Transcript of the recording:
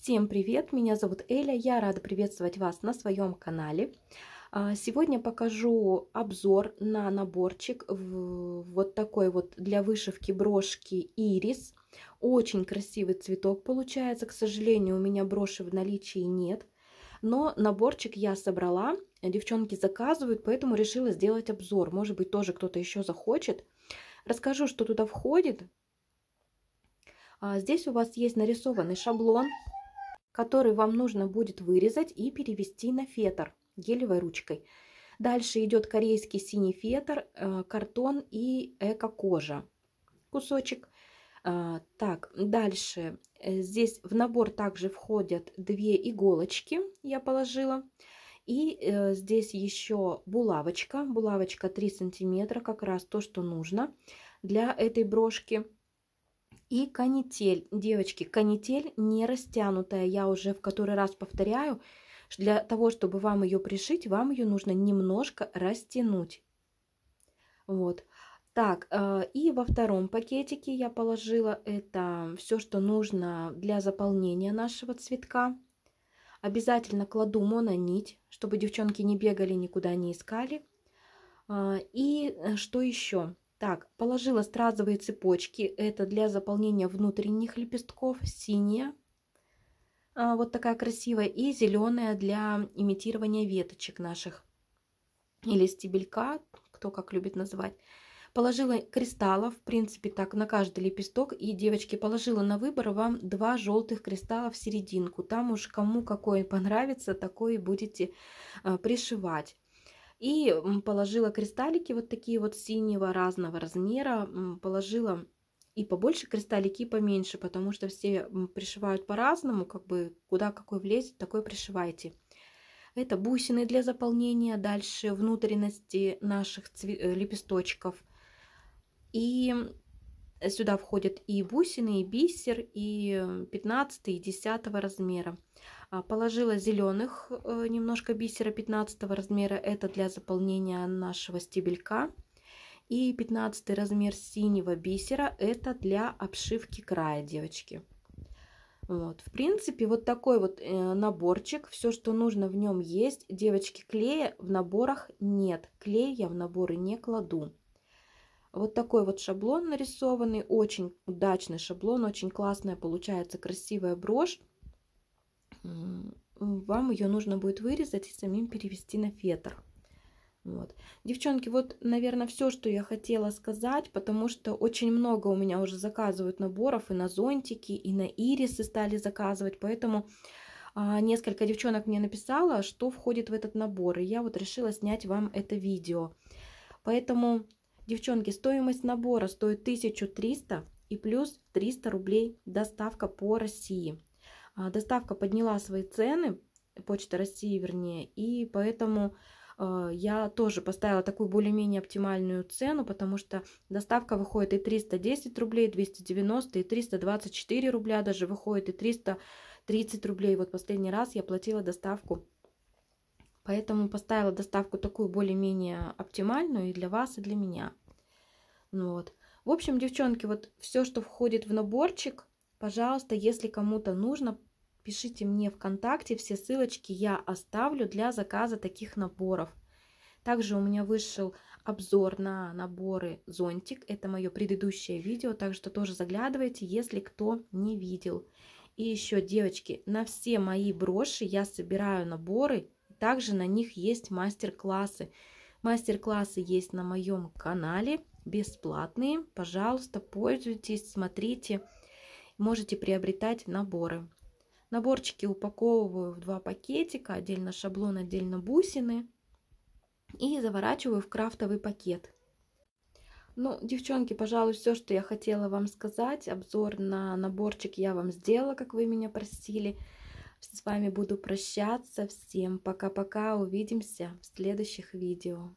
Всем привет! Меня зовут Эля, я рада приветствовать вас на своем канале. А, сегодня покажу обзор на наборчик вот такой вот для вышивки брошки ирис. Очень красивый цветок получается, к сожалению, у меня броши в наличии нет. Но наборчик я собрала, девчонки заказывают, поэтому решила сделать обзор. Может быть, тоже кто-то еще захочет. Расскажу, что туда входит. А, здесь у вас есть нарисованный шаблон, который вам нужно будет вырезать и перевести на фетр гелевой ручкой. Дальше идет корейский синий фетр, э, картон и эко-кожа. Кусочек. Э, так, дальше. Э, здесь в набор также входят две иголочки, я положила. И здесь еще булавочка. Булавочка 3 сантиметра, как раз то, что нужно для этой брошки. И канитель. Девочки, канитель не растянутая. Я уже в который раз повторяю. Для того, чтобы вам ее пришить, вам ее нужно немножко растянуть. Вот. Так, э, и во втором пакетике я положила это все, что нужно для заполнения нашего цветка. Обязательно кладу мононить, чтобы девчонки не бегали, никуда не искали. Э, и э, что еще? Так, положила стразовые цепочки. Это для заполнения внутренних лепестков. Синяя. А, вот такая красивая. И зеленая для имитирования веточек наших. Или стебелька, кто как любит называть. Положила кристаллов, в принципе, так, на каждый лепесток. И, девочки, положила на выбор вам два желтых кристалла в серединку. Там уж кому какой понравится, такой будете а, пришивать. И положила кристаллики вот такие вот синего разного размера, положила и побольше кристаллики, и поменьше, потому что все пришивают по-разному, как бы куда какой влезет, такой пришивайте. Это бусины для заполнения, дальше внутренности наших э, лепесточков. И Э, сюда входят и бусины, и бисер, и 15 э, и 10 размера. А, положила зеленых э, немножко бисера 15 размера. Это для заполнения нашего стебелька. И 15 размер синего бисера. Это для обшивки края, девочки. Вот, в принципе, вот такой вот наборчик. Все, что нужно в нем есть. Девочки, клея в наборах нет. Клей я в наборы не кладу. Вот такой вот шаблон нарисованный, очень удачный шаблон, очень классная получается красивая брошь. Вам ее нужно будет вырезать и самим перевести на фетр. Вот. Девчонки, вот, наверное, все, что я хотела сказать, потому что очень много у меня уже заказывают наборов и на зонтики, и на ирисы стали заказывать, поэтому а, несколько девчонок мне написала, что входит в этот набор, и я вот решила снять вам это видео. Поэтому Девчонки, стоимость набора стоит 1300 и плюс 300 рублей доставка по России. А, доставка подняла свои цены, Почта России вернее, и поэтому а, я тоже поставила такую более-менее оптимальную цену, потому что доставка выходит и 310 рублей, 290 и 324 рубля даже выходит, и 330 рублей. Вот последний раз я платила доставку Поэтому поставила доставку такую более-менее оптимальную и для вас, и для меня. Ну вот. В общем, девчонки, вот все, что входит в наборчик, пожалуйста, если кому-то нужно, пишите мне ВКонтакте, все ссылочки я оставлю для заказа таких наборов. Также у меня вышел обзор на наборы зонтик, это мое предыдущее видео, так что тоже заглядывайте, если кто не видел. И еще, девочки, на все мои броши я собираю наборы также на них есть мастер-классы. Мастер-классы есть на моем канале, бесплатные. Пожалуйста, пользуйтесь, смотрите. Можете приобретать наборы. Наборчики упаковываю в два пакетика, отдельно шаблон, отдельно бусины. И заворачиваю в крафтовый пакет. Ну, девчонки, пожалуй, все, что я хотела вам сказать. Обзор на наборчик я вам сделала, как вы меня просили. С вами буду прощаться. Всем пока-пока. Увидимся в следующих видео.